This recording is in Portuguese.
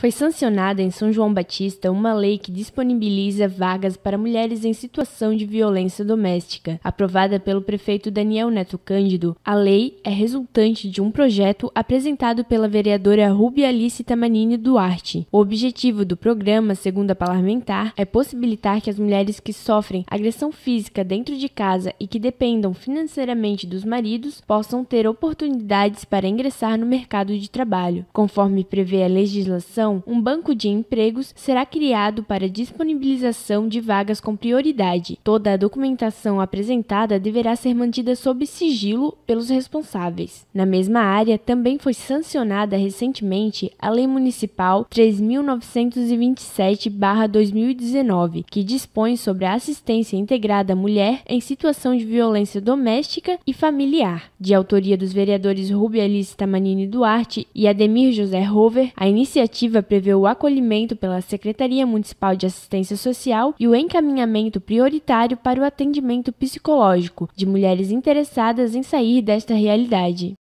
Foi sancionada em São João Batista uma lei que disponibiliza vagas para mulheres em situação de violência doméstica. Aprovada pelo prefeito Daniel Neto Cândido, a lei é resultante de um projeto apresentado pela vereadora Rubia Alice Tamanini Duarte. O objetivo do programa, segundo a parlamentar, é possibilitar que as mulheres que sofrem agressão física dentro de casa e que dependam financeiramente dos maridos possam ter oportunidades para ingressar no mercado de trabalho. Conforme prevê a legislação, então, um banco de empregos será criado para disponibilização de vagas com prioridade. Toda a documentação apresentada deverá ser mantida sob sigilo pelos responsáveis. Na mesma área, também foi sancionada recentemente a Lei Municipal 3927-2019, que dispõe sobre a assistência integrada à mulher em situação de violência doméstica e familiar. De autoria dos vereadores Rubi Alice Tamanini Duarte e Ademir José Rover, a iniciativa normativa prevê o acolhimento pela Secretaria Municipal de Assistência Social e o encaminhamento prioritário para o atendimento psicológico de mulheres interessadas em sair desta realidade.